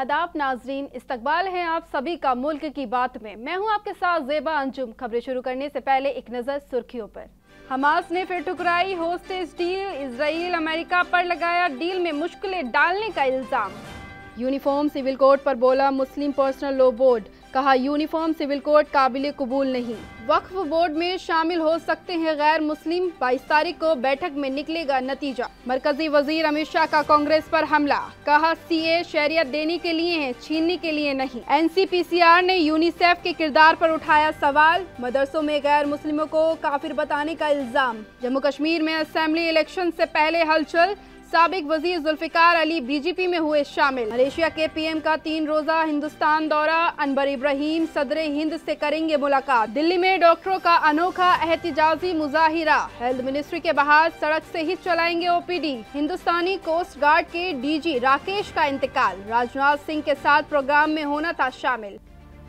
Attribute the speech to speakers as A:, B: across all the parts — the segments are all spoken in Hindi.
A: आदाब नाजरीन इस्तकबाल है आप सभी का मुल्क की बात में मैं हूं आपके साथ जेबा अंजुम खबरें शुरू करने से पहले एक नज़र सुर्खियों पर हमास ने फिर टुकराई होस्टेज डील इसराइल अमेरिका पर लगाया डील में मुश्किलें डालने का इल्ज़ाम यूनिफॉर्म सिविल कोड पर बोला मुस्लिम पर्सनल लॉ बोर्ड कहा यूनिफॉर्म सिविल कोड काबिल कबूल नहीं वक्फ बोर्ड में शामिल हो सकते हैं गैर मुस्लिम बाईस तारीख को बैठक में निकलेगा नतीजा मरकजी वजीर अमित शाह का कांग्रेस पर हमला कहा सीए शहरियत देने के लिए है छीनने के लिए नहीं एनसीपीसीआर ने यूनिसेफ के किरदार पर उठाया सवाल मदरसों में गैर मुस्लिमों को काफिर बताने का इल्जाम जम्मू कश्मीर में असेंबली इलेक्शन ऐसी पहले हलचल सबक वजीर जुल्फिकार अली बीजेपी में हुए शामिल मलेशिया के पीएम का तीन रोजा हिंदुस्तान दौरा अनबर इब्राहिम सदर हिंद से करेंगे मुलाकात दिल्ली में डॉक्टरों का अनोखा एहतजाजी मुजाहिरा हेल्थ मिनिस्ट्री के बाहर सड़क से ही चलाएंगे ओपीडी हिंदुस्तानी कोस्ट गार्ड के डीजी राकेश का इंतकाल राजनाथ सिंह के साथ प्रोग्राम में होना था शामिल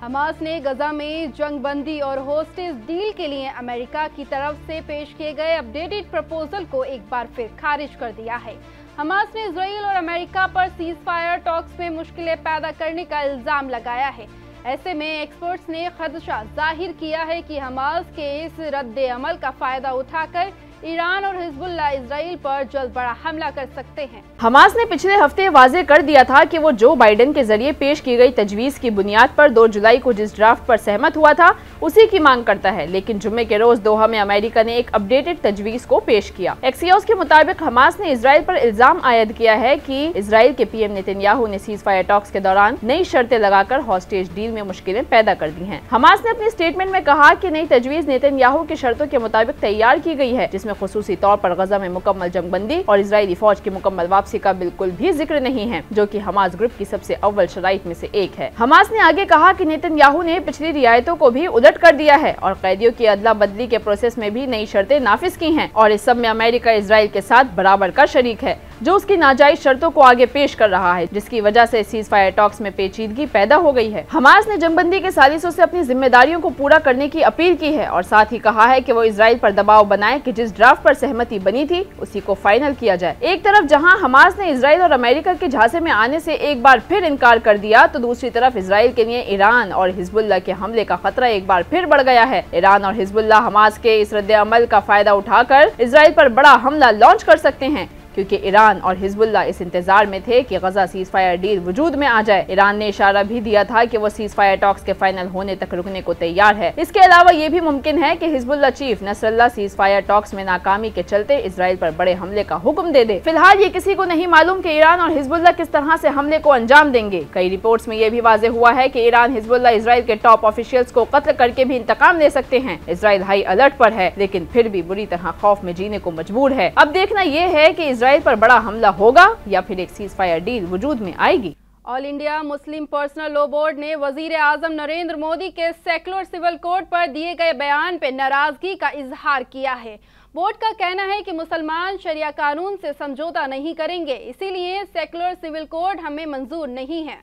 A: हमास ने गजा में जंगबंदी और होस्टेज डील के लिए अमेरिका की तरफ से पेश किए गए अपडेटेड प्रपोजल को एक बार फिर खारिज कर दिया है हमास ने इसराइल और अमेरिका पर सीज फायर टॉक्स में मुश्किलें पैदा करने का इल्ज़ाम लगाया है ऐसे में एक्सपर्ट्स ने खदशा जाहिर किया है कि हमास के इस रद्द अमल का फायदा उठाकर ईरान और हिजबुल्ला इसराइल पर जल्द बड़ा हमला कर सकते हैं
B: हमास ने पिछले हफ्ते वाजे कर दिया था कि वो जो बाइडेन के जरिए पेश की गई तजवीज़ की बुनियाद पर 2 जुलाई को जिस ड्राफ्ट पर सहमत हुआ था उसी की मांग करता है लेकिन जुम्मे के रोज दोहा में अमेरिका ने एक अपडेटेड तजवीज को पेश किया एक्सियोस के मुताबिक हमास ने इसराइल आरोप इल्जाम आयद किया है कि इसराइल के नितिन याहू ने सीज फायर टॉक्स के दौरान नई शर्तें लगाकर हॉस्टेज डील में मुश्किलें पैदा कर दी है हमास ने अपने स्टेटमेंट में कहा की नई तजवीज नितिन याहू की शर्तों के मुताबिक तैयार की गई है जिसमे खसूसी तौर पर गजा में मुकम्मल जंगबंदी और इसराइली फौज की मुकम्मल वापसी का बिल्कुल भी जिक्र नहीं है जो की हमास ग्रुप की सबसे अव्वल शराइ में ऐसी एक है हमास ने आगे कहा की याहू ने पिछली रियायतों को भी उधर अलर्ट कर दिया है और कैदियों की अदला बदली के प्रोसेस में भी नई शर्तें नाफिज की हैं और इस सब में अमेरिका इसराइल के साथ बराबर का शरीक है जो उसकी नाजायज शर्तों को आगे पेश कर रहा है जिसकी वजह से सीज फायर टॉक्स में पेचीदगी पैदा हो गई है हमास ने जमबंदी के साजिशों से अपनी जिम्मेदारियों को पूरा करने की अपील की है और साथ ही कहा है कि वो इसराइल पर दबाव बनाए कि जिस ड्राफ्ट पर सहमति बनी थी उसी को फाइनल किया जाए एक तरफ जहाँ हमास ने इसराइल और अमेरिका के झांसे में आने ऐसी एक बार फिर इनकार कर दिया तो दूसरी तरफ इसराइल के लिए ईरान और हिजबुल्ला के हमले का खतरा एक बार फिर बढ़ गया है ईरान और हिजबुल्ला हमास के इस रद्द अमल का फायदा उठाकर इसराइल पर बड़ा हमला लॉन्च कर सकते हैं क्योंकि ईरान और हिजबुल्ला इस इंतज़ार में थे कि गजा सीज़ फायर डील वजूद में आ जाए ईरान ने इशारा भी दिया था कि वो सीज़ फायर टॉक्स के फाइनल होने तक रुकने को तैयार है इसके अलावा ये भी मुमकिन है कि Hezbollah chief Nasrallah cease fire talks में नाकामी के चलते इसराइल पर बड़े हमले का हुक्म दे दे फिलहाल ये किसी को नहीं मालूम की ईरान और हिजबुल्ला किस तरह ऐसी हमले को अंजाम देंगे कई रिपोर्ट में ये भी वाजे हुआ है की ईरान हिजबुल्ला इसराइल के टॉप ऑफिशियल को कत्ल करके भी इंतकाम ले सकते हैं इसराइल हाई अलर्ट आरोप है लेकिन फिर भी बुरी तरह खौफ में जीने को मजबूर है अब देखना यह है की इसराइल पर बड़ा हमला होगा या फिर एक सीज फायर डील वजूद में आएगी
A: all India Muslim personal law board ने वजीर आजम नरेंद्र मोदी के सेकुलर सिविल कोड पर दिए गए बयान पर नाराजगी का इजहार किया है बोर्ड का कहना है कि मुसलमान शरिया
B: कानून से समझौता नहीं करेंगे इसीलिए सेकुलर सिविल
A: कोड हमें मंजूर नहीं
B: है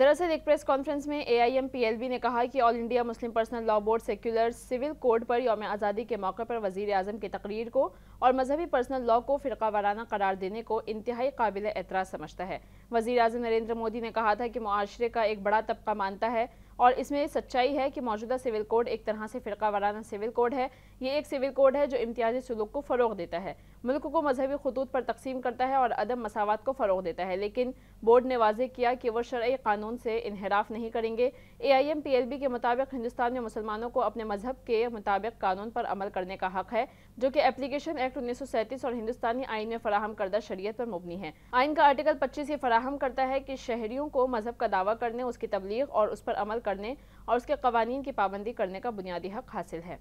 B: दरअसल एक प्रेस कॉन्फ्रेंस में ए बी ने कहा कि all India Muslim personal law board secular civil code पर योम आज़ादी के मौके पर वजीर अजम की तकरीर को और मजहबी पर्सनल लॉ को फ़िरका वाराना करार देने को इंतहाई काबिल एतराज़ समझता है वजीर अजम नरेंद्र मोदी ने कहा था कि माशरे का एक बड़ा तबका मानता है और इसमें सच्चाई है कि मौजूदा सिविल कोड एक तरह से फ़िरका वाराना सिविल कोड है ये एक सिविल कोड है जो इम्तियाजी सलूक को फ़रोग देता है मुल्क को मजहबी खतूत पर तकसीम करता है और अदम मसावत को फ़रोग देता है लेकिन बोर्ड ने वाजे किया कि वह शर्य कानून से इहराफ नहीं करेंगे A I M P L B के मुताबिक हिंदुस्तान में मुसलमानों को अपने मजहब के मुताबिक कानून पर अमल करने का हक है जो कि एप्लीकेशन एक्ट उन्नीस सौ सैंतीस और हिंदुस्तानी आइन में फराहम करदा शरीय पर मुबनी है आइन का आर्टिकल पच्चीस ये फराहम करता है कि शहरीों को मजहब का दावा करने उसकी तबलीग और उस पर अमल कर करने और उसके कवानीन की पाबंदी करने का बुनियादी हक हासिल है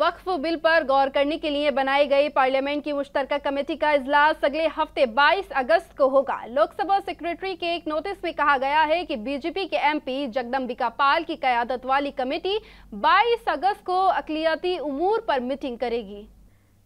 A: वक्फ बिल पर गौर करने के लिए बनाई गई पार्लियामेंट की मुश्तर कमेटी का अजलास अगले हफ्ते 22 अगस्त को होगा लोकसभा सेक्रेटरी के एक नोटिस में कहा गया है कि बीजेपी के एमपी जगदम्बिका पाल की क्यादत वाली कमेटी 22 अगस्त
B: को अकलियाती उमूर पर मीटिंग करेगी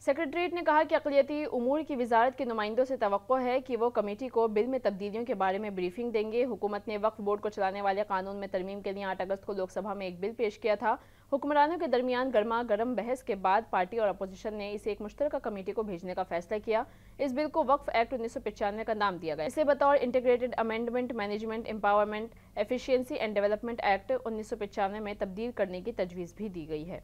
B: सेक्रेटरीट ने कहा कि अकलीती अमूर की वजारत के नुमाइंदों से तो है कि वो कमेटी को बिल में तब्दीलियों के बारे में ब्रीफिंग देंगे हुकूमत ने वक्फ बोर्ड को चलाने वाले कानून में तरमीम के लिए आठ अगस्त को लोकसभा में एक बिल पेश किया था हुक्मरानों के दरमियान गर्मा गर्म बहस के बाद पार्टी और अपोजिशन ने इसे एक मुश्तर कमेटी को भेजने का फैसला किया इस बिल को वक्फ एक्ट उन्नीस सौ पचानवे का नाम दिया गया इसे बतौर integrated amendment management empowerment efficiency and development act उन्नीस सौ पचानवे में तब्दील करने की तजवीज़ भी दी गई है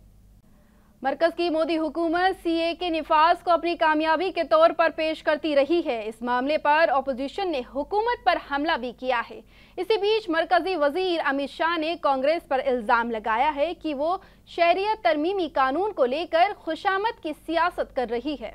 A: मरकज की मोदी हुकूमत सी ए के निफाज को अपनी कामयाबी के तौर पर पेश करती रही है इस मामले पर अपोजिशन ने हुकूमत पर हमला भी किया है इसी बीच मरकजी वजीर अमित शाह ने कांग्रेस पर इल्ज़ाम लगाया है कि वो शहरियत
B: तरमीमी कानून को लेकर खुशामद की सियासत कर रही है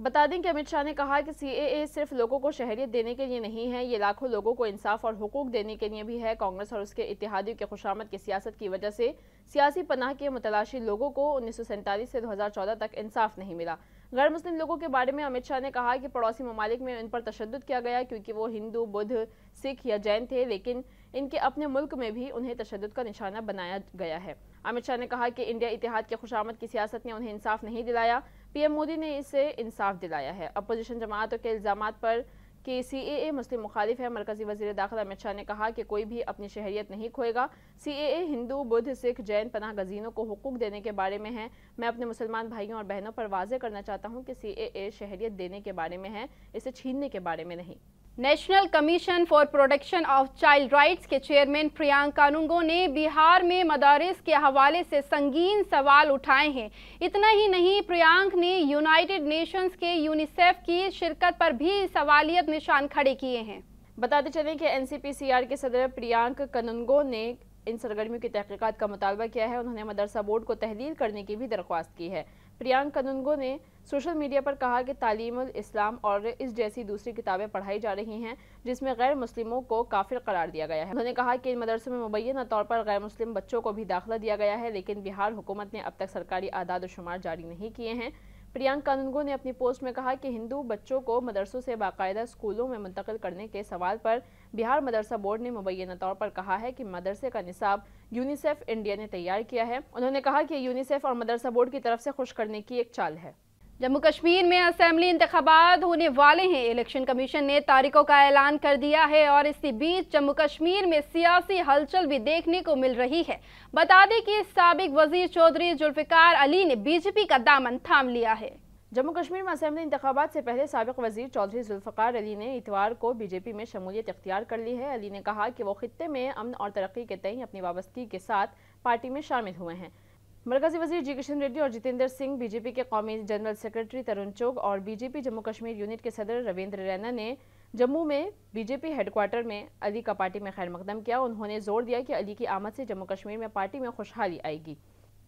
B: बता दें कि अमित शाह ने कहा कि सीएए सिर्फ लोगों को शहरियत देने के लिए नहीं है ये लाखों लोगों को इंसाफ और हकूक देने के लिए भी है कांग्रेस और उसके इतिहादियों के खुशामद की सियासत की वजह से सियासी पनाह के मुतलाशी लोगों को उन्नीस से 2014 तक इंसाफ नहीं मिला गैर मुस्लिम लोगों के बारे में अमित शाह ने कहा कि पड़ोसी ममालिक में इन पर तशद किया गया क्योंकि वो हिंदू बुद्ध सिख या जैन थे लेकिन इनके अपने मुल्क में भी उन्हें तशद का निशाना बनाया गया है अमित शाह ने कहा कि इंडिया इतिहाद के खुशामद की सियासत ने उन्हें इंसाफ नहीं दिलाया पीएम मोदी ने इसे इंसाफ दिलाया है अपोजिशन जमातों के इल्जाम पर कि सी ए मुस्लिम मुखालिफ है मरकजी वजीर दाखिला अमित शाह ने कहा कि कोई भी अपनी शहरीत नहीं खोएगा सी ए हिंदू बुद्ध सिख जैन पनाह गजीनों को हकूक देने के बारे में है मैं अपने मुसलमान भाइयों और बहनों पर वाजे करना चाहता हूँ कि सी ए शहरीत देने के बारे में है इसे छीनने के बारे में नहीं
A: national commission for protection of child rights के चेयरमैन प्रियांक कानूंगो ने बिहार में मदारस के हवाले से संगीन सवाल उठाए हैं इतना ही नहीं प्रियांक ने यूनाइटेड नेशंस के यूनिसेफ की
B: शिरकत पर भी सवालियत निशान खड़े किए हैं बताते चलें कि एनसीपीसीआर के सदर प्रियांक कनुंगो ने इन सरगर्मियों की तहकीकत का मुतालबा किया है उन्होंने मदरसा बोर्ड को तहलील करने की भी दरख्वास्त की है प्रियांक कनुनगो ने सोशल मीडिया पर कहा कि तालीम इस्लाम और इस जैसी दूसरी किताबें पढ़ाई जा रही हैं जिसमें गैर मुस्लिमों को काफिर करार दिया गया है उन्होंने कहा कि इन मदरसों में मुबैना तौर पर गैर मुस्लिम बच्चों को भी दाखिला दिया गया है लेकिन बिहार हुकूमत ने अब तक सरकारी आदाद शुमार जारी नहीं किए हैं प्रियंका कानूनगो ने अपनी पोस्ट में कहा कि हिंदू बच्चों को मदरसों से बाकायदा स्कूलों में मुंतकिल करने के सवाल पर बिहार मदरसा बोर्ड ने मुबैना तौर पर कहा है कि मदरसे का निसाब यूनिसेफ इंडिया ने तैयार किया है उन्होंने कहा कि यूनिसेफ और मदरसा बोर्ड की तरफ से खुश करने की एक चाल है जम्मू कश्मीर में असम्बली इंतबात
A: होने वाले हैं इलेक्शन कमीशन ने तारीखों का ऐलान कर दिया है और इसी बीच जम्मू कश्मीर में सियासी हलचल भी देखने को मिल रही है बता दें कि सबक वजीर चौधरी
B: जुल्फिकार अली ने बीजेपी का दामन थाम लिया है जम्मू कश्मीर में असम्बली इंतबात से पहले सबक वजीर चौधरी जुल्फ़ार अली ने इतवार को बीजेपी में शमूलियत इख्तियार कर ली है अली ने कहा कि वो खत्े में अमन और तरक्की के तय अपनी वाबस्ती के साथ पार्टी में शामिल हुए हैं मरकजी वजीर जी किशन रेड्डी और जितेंद्र सिंह बीजेपी के कौमी जनरल सेक्रेटरी तरुण चुग और बीजेपी जम्मू कश्मीर यूनिट के सदर रविंद्र रैना ने जम्मू में बीजेपी हेडक्वार्टर में अली का पार्टी में खैर मकदम किया उन्होंने जोर दिया कि अली की आमद से जम्मू कश्मीर में पार्टी में खुशहाली आएगी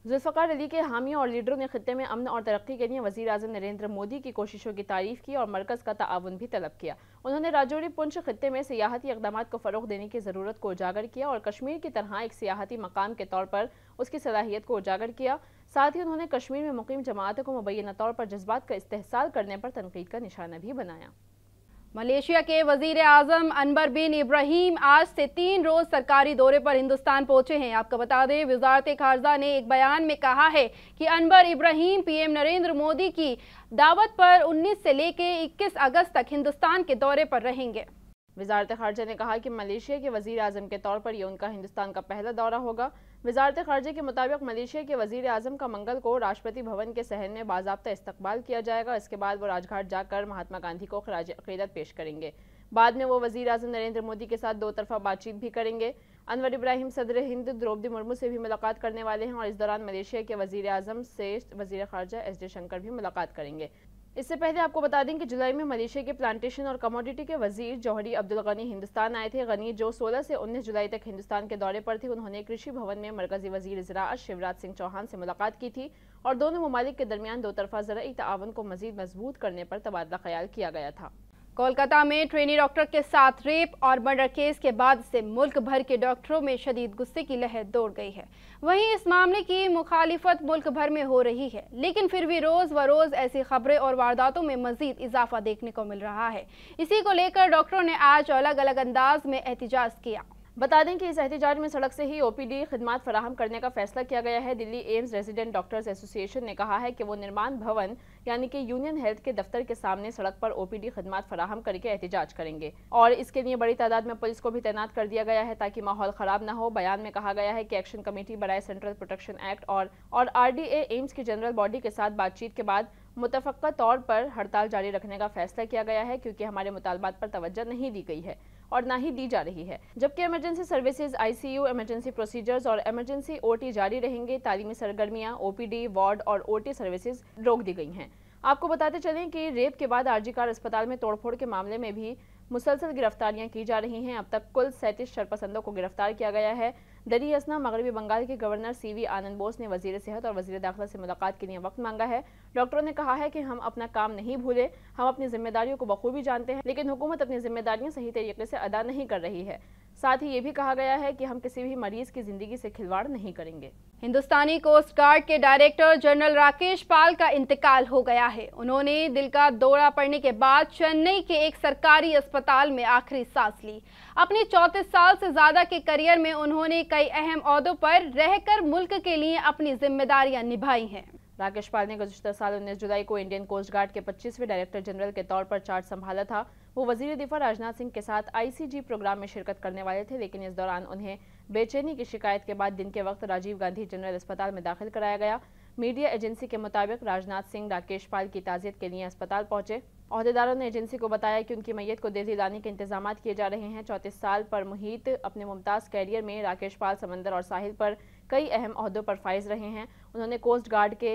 B: जुल्फ़ार अली के हामियों और लीडरों ने खत्े में अमन और तरक्की के लिए वजी अजम नरेंद्र मोदी की कोशिशों की तारीफ की और मरकज़ का ताउन भी तलब किया उन्होंने राजौरी पुंछ खत्े में सियाहती इकदाम को फ़रोग देने की ज़रूरत को उजागर किया और कश्मीर की तरह एक सियाहती मकाम के तौर पर उसकी सलाहियत को उजागर किया साथ ही उन्होंने कश्मीर में मुकीम जमातों को मुबैना तौर पर जज्बात का इस्तेसाल करने पर तनकीद का निशाना भी बनाया मलेशिया के वजीर आजम अनबर
A: बिन इब्राहिम आज से तीन रोज सरकारी दौरे पर हिंदुस्तान पहुंचे हैं आपको बता दें वजारत खारजा ने एक बयान में कहा है कि Anwar Ibrahim PM Narendra Modi की दावत पर 19 से लेकर 21
B: अगस्त तक हिंदुस्तान के दौरे पर रहेंगे वजारत खारजा ने कहा कि मलेशिया के वजीर आजम के तौर पर यह उनका हिंदुस्तान का पहला दौरा होगा वजारत खारजे के मुताबिक मलेशिया के वजीर अजम का मंगल को राष्ट्रपति भवन के सहन में बाबा इस्तकबाल किया जाएगा इसके बाद वो राजघाट जाकर महात्मा गांधी को खराज अकीदत पेश करेंगे बाद में वो वजीर अजम नरेंद्र मोदी के साथ दो तरफा बातचीत भी करेंगे अनवर इब्राहिम सदर हिंद द्रौपदी मुर्मू से भी मुलाकात करने वाले हैं और इस दौरान मलेशिया के वजीर अजम से वजी खारजा एस जयशंकर भी मुलाकात करेंगे इससे पहले आपको बता दें कि जुलाई में मलेशिया के प्लांटेशन और कमोडिटी के वजीर जौहरी अब्दुल गनी हिंदुस्तान आए थे गनी जो 16 से 19 जुलाई तक हिंदुस्तान के दौरे पर थे उन्होंने कृषि भवन में मरकजी वजीर जरा शिवराज सिंह चौहान से मुलाकात की थी और दोनों ममालिक के दरमियान दो तरफा जरा तावन को मजीद मजबूत करने पर तबादला ख्याल किया गया था
A: कोलकाता में ट्रेनी डॉक्टर के साथ रेप और मर्डर केस के बाद से मुल्क भर के डॉक्टरों में शदीद गुस्से की लहर दौड़ गई है वहीं इस मामले की मुखालिफत मुल्क भर में हो रही है लेकिन फिर भी रोज व रोज ऐसी खबरें और वारदातों में मजीद इजाफा देखने
B: को मिल रहा है इसी को लेकर डॉक्टरों ने आज अलग अलग अंदाज में एहतजाज किया बता दें कि इस एहतजाज में सड़क से ही ओपीडी खदमात फराहम करने का फैसला किया गया है Delhi AIIMS resident doctors association ने कहा है कि वो निर्माण भवन यानी कि यूनियन हेल्थ के दफ्तर के सामने सड़क पर ओपीडी खदमात फराहम करके एहतजाज करेंगे और इसके लिए बड़ी तादाद में पुलिस को भी तैनात कर दिया गया है ताकि माहौल खराब न हो बयान में कहा गया है कि एक्शन कमेटी बरए सेंट्रल प्रोटेक्शन एक्ट और आर डी एम्स की जनरल बॉडी के साथ बातचीत के बाद मुतफ़ा तौर पर हड़ताल जारी रखने का फैसला किया गया है क्योंकि हमारे मुतालबात पर तोज्जा नहीं दी गई है और ना ही दी जा रही है जबकि emergency services ICU emergency procedures और इमरजेंसी ओटी जारी रहेंगे तालीमी सरगर्मियां ओपीडी वार्ड और ओटी सर्विसेज रोक दी गई हैं आपको बताते चलें कि रेप के बाद आरजी कार अस्पताल में तोड़फोड़ के मामले में भी मुसलसल गिरफ्तारियां की जा रही हैं अब तक कुल सैंतीस शरपसंदों को गिरफ्तार किया गया है दरी असना मगरबी बंगाल के governor C V Anand Bose ने वजीर सेहत और वजीर दाखिला से मुलाकात के लिए वक्त मांगा है डॉक्टरों ने कहा है कि हम अपना काम नहीं भूले हम अपनी जिम्मेदारियों को बखूबी जानते हैं लेकिन हुकूमत अपनी जिम्मेदारियां सही तरीके से अदा नहीं कर रही है साथ ही ये भी कहा गया है कि हम किसी भी मरीज की जिंदगी से खिलवाड़ नहीं करेंगे
A: हिंदुस्तानी कोस्ट गार्ड के डायरेक्टर जनरल राकेश पाल का इंतकाल हो गया है उन्होंने दिल का दौरा पड़ने के बाद चेन्नई के एक सरकारी अस्पताल में आखिरी सांस ली अपने चौतीस साल से ज़्यादा के करियर में उन्होंने कई अहम अहदों पर रहकर मुल्क के लिए अपनी जिम्मेदारियां
B: निभाई हैं राकेश पाल ने गुजशत साल 19 जुलाई को इंडियन कोस्ट गार्ड के 25वें डायरेक्टर जनरल के तौर पर चार्ज संभाला था वो वजीर दिफा राजनाथ सिंह के साथ आईसीजी प्रोग्राम में शिरकत करने वाले थे लेकिन इस दौरान उन्हें बेचैनी की शिकायत के बाद दिन के वक्त राजीव गांधी जनरल अस्पताल में दाखिल कराया गया मीडिया एजेंसी के मुताबिक राजनाथ सिंह राकेश पाल की ताजियत के लिए अस्पताल पहुंचे अहदेदारों ने एजेंसी को बताया कि उनकी मैयत को देसी लाने के इंतजाम किए जा रहे हैं चौंतीस साल पर मुहित अपने मुमताज़ कैरियर में राकेश पाल समंदर और साहिल पर कई अहम अहदों पर फाइज रहे हैं उन्होंने कोस्ट गार्ड के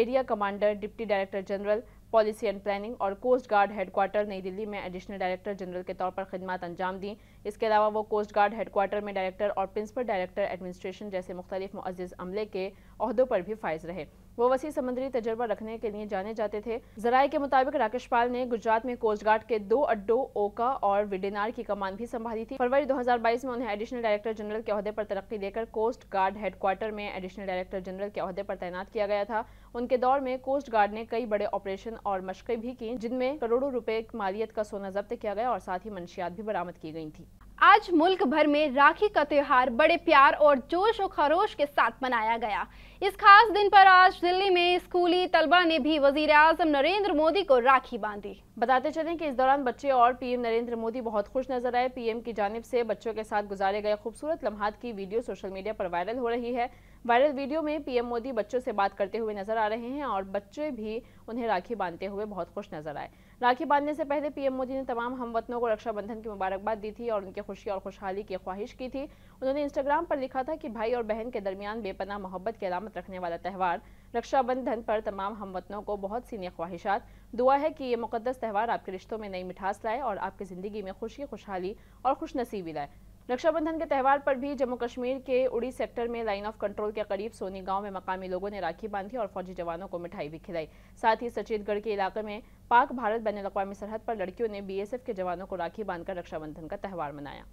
B: area commander deputy director general policy and planning और कोस्ट गार्ड हेडक्वार्टर नई दिल्ली में एडिशनल डायरेक्टर जनरल के तौर पर खदमात अंजाम दी इसके अलावा वो कोस्ट गार्ड हेडक्वार्टर में डायरेक्टर और प्रिंसिपल डायरेक्टर एडमिनिस्ट्रेशन जैसे मुख्तलिफ मुआज़ अमले के अहदों पर भी फायज रहे वो वसी समुद्री तजर्बा रखने के लिए जाने जाते थे जराये के मुताबिक राकेश पाल ने गुजरात में कोस्ट गार्ड के दो अड्डो ओका और विडेनार की कमान भी संभाली थी फरवरी 2022 में उन्हें एडिशनल डायरेक्टर जनरल के अहदे पर तरक्की देकर कोस्ट गार्ड हेडक्वार्टर में एडिशनल डायरेक्टर जनरल के अहदे पर तैनात किया गया था उनके दौर में कोस्ट गार्ड ने कई बड़े ऑपरेशन और मशकें भी की जिनमें करोड़ों रुपए मालियत का सोना जब्त किया गया और साथ ही मंशियात भी बरामद की गई थी
A: आज मुल्क भर में राखी का त्यौहार बड़े प्यार और जोश और खरोश के साथ मनाया गया इस खास दिन पर
B: आज दिल्ली में स्कूली तलबा ने भी वजीर आजम नरेंद्र मोदी को राखी बांधी बताते चले कि इस दौरान बच्चे और पीएम नरेंद्र मोदी बहुत खुश नजर आए पीएम की जानब से बच्चों के साथ गुजारे गए खूबसूरत लम्हात की वीडियो सोशल मीडिया पर वायरल हो रही है वायरल वीडियो में पीएम मोदी बच्चों से बात करते हुए नजर आ रहे हैं और बच्चे भी उन्हें राखी बांधते हुए बहुत खुश नजर आए राखी बांधने से पहले पीएम मोदी ने तमाम हमवतनों को रक्षाबंधन की मुबारकबाद दी थी और उनकी खुशी और खुशहाली की ख्वाहिश की थी उन्होंने इंस्टाग्राम पर लिखा था कि भाई और बहन के दरमियान बेपना मोहब्बत की अलामत रखने वाला त्यौहार रक्षाबंधन पर तमाम हमवतनों को बहुत सी ख्वाहिशात दुआ है कि ये मुकदस त्यौहार आपके रिश्तों में नई मिठास लाए और आपकी ज़िंदगी में खुशी खुशहाली और खुशनसीबी लाए रक्षाबंधन के त्यौहार पर भी जम्मू कश्मीर के उड़ी सेक्टर में लाइन ऑफ कंट्रोल के करीब सोनी गांव में मकामी लोगों ने राखी बांधी और फौजी जवानों को मिठाई भी खिलाई साथ ही सचेतगढ़ के इलाके में पाक भारत बैन अवी सरहद पर लड़कियों ने बीएसएफ के जवानों को राखी बांधकर रक्षाबंधन का त्यौहार मनाया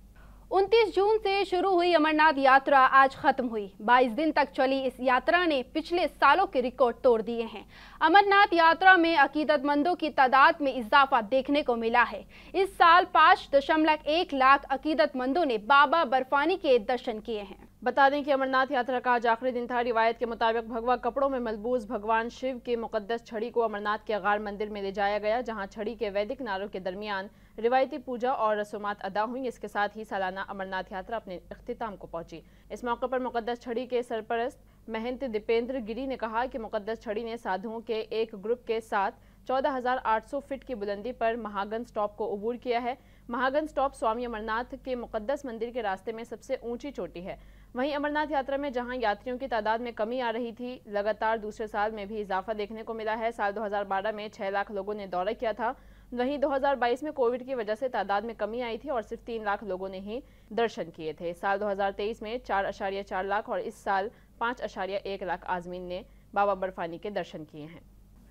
A: 29 जून से शुरू हुई अमरनाथ यात्रा आज खत्म हुई 22 दिन तक चली इस यात्रा ने पिछले सालों के रिकॉर्ड तोड़ दिए हैं अमरनाथ यात्रा में अकीदतमंदों की तादाद में इजाफा देखने को मिला है इस साल पाँच दशमलव एक लाख अकीदतमंदों ने बाबा बर्फानी
B: के दर्शन किए हैं बता दें कि अमरनाथ यात्रा का आज आखिरी दिन था रिवायत के मुताबिक भगवा कपड़ों में मलबूज भगवान शिव के मुकदस छड़ी को अमरनाथ के अगार मंदिर में ले जाया गया जहाँ छड़ी के वैदिक नारों के दरमियान रिवायती पूजा और रसूमात अदा हुई इसके साथ ही सालाना अमरनाथ यात्रा अपने अख्ताम को पहुंची इस मौके पर मुकदस छड़ी के सरपरस्त महंत दीपेंद्र गिरी ने कहा कि मुकदस छड़ी ने साधुओं के एक ग्रुप के साथ 14,800 फीट की बुलंदी पर महागंज टॉप को अबूर किया है महागंज टॉप स्वामी अमरनाथ के मुकदस मंदिर के रास्ते में सबसे ऊंची चोटी है वहीं अमरनाथ यात्रा में जहां यात्रियों की तादाद में कमी आ रही थी लगातार दूसरे साल में भी इजाफा देखने को मिला है साल 2012 में 6 लाख लोगों ने दौरा किया था वहीं 2022 में कोविड की वजह से तादाद में कमी आई थी और सिर्फ तीन लाख लोगों ने ही दर्शन किए थे साल 2023 में चार अशारिया चार लाख और इस साल पाँच अशारिया एक लाख आजमीन ने बाबा बर्फानी के दर्शन किए हैं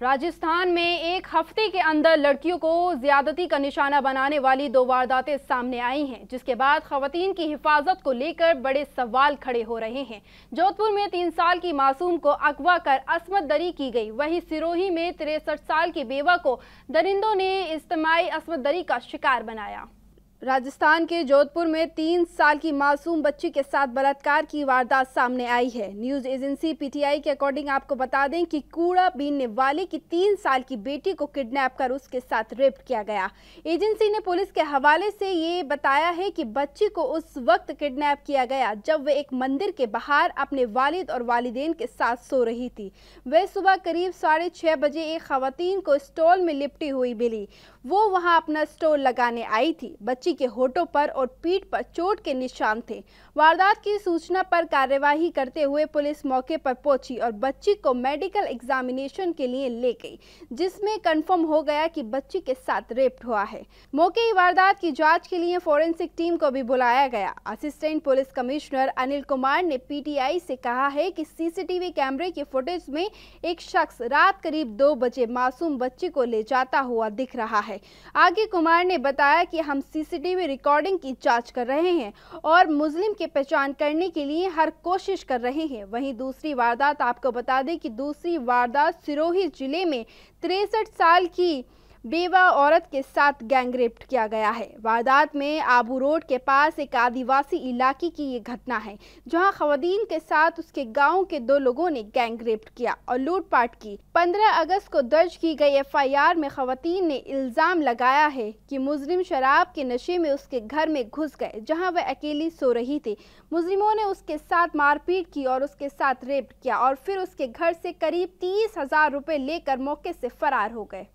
A: राजस्थान में एक हफ्ते के अंदर लड़कियों को ज्यादती का निशाना बनाने वाली दो वारदातें सामने आई हैं जिसके बाद खातन की हिफाजत को लेकर बड़े सवाल खड़े हो रहे हैं जोधपुर में तीन साल की मासूम को अगवा कर असमत दरी की गई वहीं सिरोही में तिरसठ साल की बेवा को दरिंदों ने इज्तमाही असमत दरी का शिकार बनाया राजस्थान के जोधपुर में तीन साल की मासूम बच्ची के साथ बलात्कार की वारदात सामने आई है न्यूज एजेंसी पीटीआई के अकॉर्डिंग आपको बता दें कि कूड़ा बीनने वाले की तीन साल की बेटी को किडनैप कर उसके साथ रेप किया गया एजेंसी ने पुलिस के हवाले से ये बताया है कि बच्ची को उस वक्त किडनैप किया गया जब वह एक मंदिर के बाहर अपने वालिद और वालदेन के साथ सो रही थी वह सुबह करीब साढ़े बजे एक खातन को स्टॉल में लिपटी हुई मिली वो वहाँ अपना स्टॉल लगाने आई थी बच्ची के होठों पर और पीठ पर चोट के निशान थे वारदात की सूचना पर कार्यवाही करते हुए पुलिस मौके पर पहुंची और बच्ची को मेडिकल एग्जामिनेशन के लिए ले गई जिसमें कंफर्म हो गया कि बच्ची के साथ रेप हुआ है मौके की वारदात की जांच के लिए फोरेंसिक टीम को भी बुलाया गया assistant police commissioner Anil Kumar ने पीटीआई से कहा है कि सीसीटीवी कैमरे के फुटेज में एक शख्स रात करीब दो बजे मासूम बच्ची को ले जाता हुआ दिख रहा है आगे कुमार ने बताया की हम सीसीटीवी रिकॉर्डिंग की जाँच कर रहे हैं और मुस्लिम की पहचान करने के लिए हर कोशिश कर रहे हैं वहीं दूसरी वारदात आपको बता दें कि दूसरी वारदात सिरोही जिले में तिरसठ साल की बेवा औरत के साथ गैंगरेप किया गया है वारदात में आबू रोड के पास एक आदिवासी इलाके की ये घटना है जहां खवदीन के साथ उसके गांव के दो लोगों ने गैंगरेप्ट किया और लूटपाट की 15 अगस्त को दर्ज की गई एफआईआर में खवतीन ने इल्ज़ाम लगाया है कि मुजरिम शराब के नशे में उसके घर में घुस गए जहाँ वह अकेली सो रही थी मुजरिमों ने उसके साथ मारपीट की और उसके साथ रेप किया और फिर उसके घर से करीब तीस हजार रुपए लेकर मौके से फरार हो गए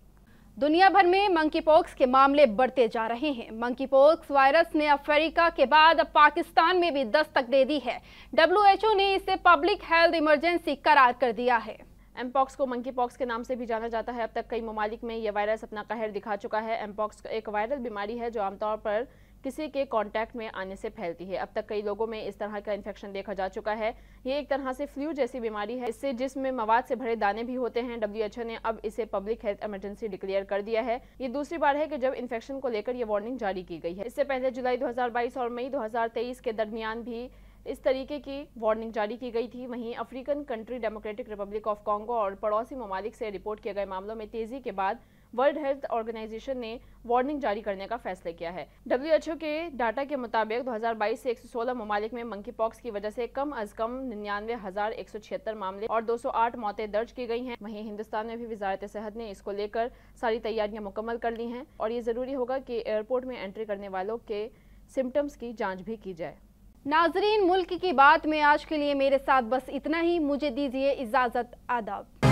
A: दुनिया भर में मंकीपॉक्स के मामले बढ़ते जा रहे हैं मंकीपॉक्स वायरस ने अफ्रीका के बाद अब पाकिस्तान में भी
B: दस्तक दे दी है डब्ल्यूएचओ ने इसे पब्लिक हेल्थ इमरजेंसी करार कर दिया है एमपॉक्स को मंकीपॉक्स के नाम से भी जाना जाता है अब तक कई ममालिक में यह वायरस अपना कहर दिखा चुका है एमपॉक्स एक वायरल बीमारी है जो आमतौर पर किसी के कांटेक्ट में आने से फैलती है अब तक कई लोगों में इस तरह का इन्फेक्शन देखा जा चुका है ये एक तरह से फ्लू जैसी बीमारी है इससे जिसमें मवाद से भरे दाने भी होते हैं डब्ल्यू ने अब इसे पब्लिक हेल्थ इमरजेंसी डिक्लेयर कर दिया है ये दूसरी बार है कि जब इन्फेक्शन को लेकर ये वार्निंग जारी की गई है इससे पहले जुलाई दो और मई दो के दरमियान भी इस तरीके की वार्निंग जारी की गई थी वहीं African country democratic republic of Congo और पड़ोसी ममालिक से रिपोर्ट किए गए मामलों में तेजी के बाद वर्ल्ड हेल्थ ऑर्गेनाइजेशन ने वार्निंग जारी करने का फैसला किया है डब्ल्यू के डाटा के मुताबिक 2022 से 116 ममालिक में मंकी पॉक्स की वजह से कम अज कम निन्यानवे हजार एक सौ छिहत्तर मामले और 208 मौतें दर्ज की गई हैं वहीं हिंदुस्तान में भी वजारत सेहत ने इसको लेकर सारी तैयारियां मुकम्मल कर ली हैं और ये ज़रूरी होगा की एयरपोर्ट में एंट्री करने वालों के सिम्टम्स की जाँच भी की जाए
A: नाजरीन मुल्क की बात में आज के लिए मेरे साथ बस इतना ही मुझे दीजिए इजाज़त आदाब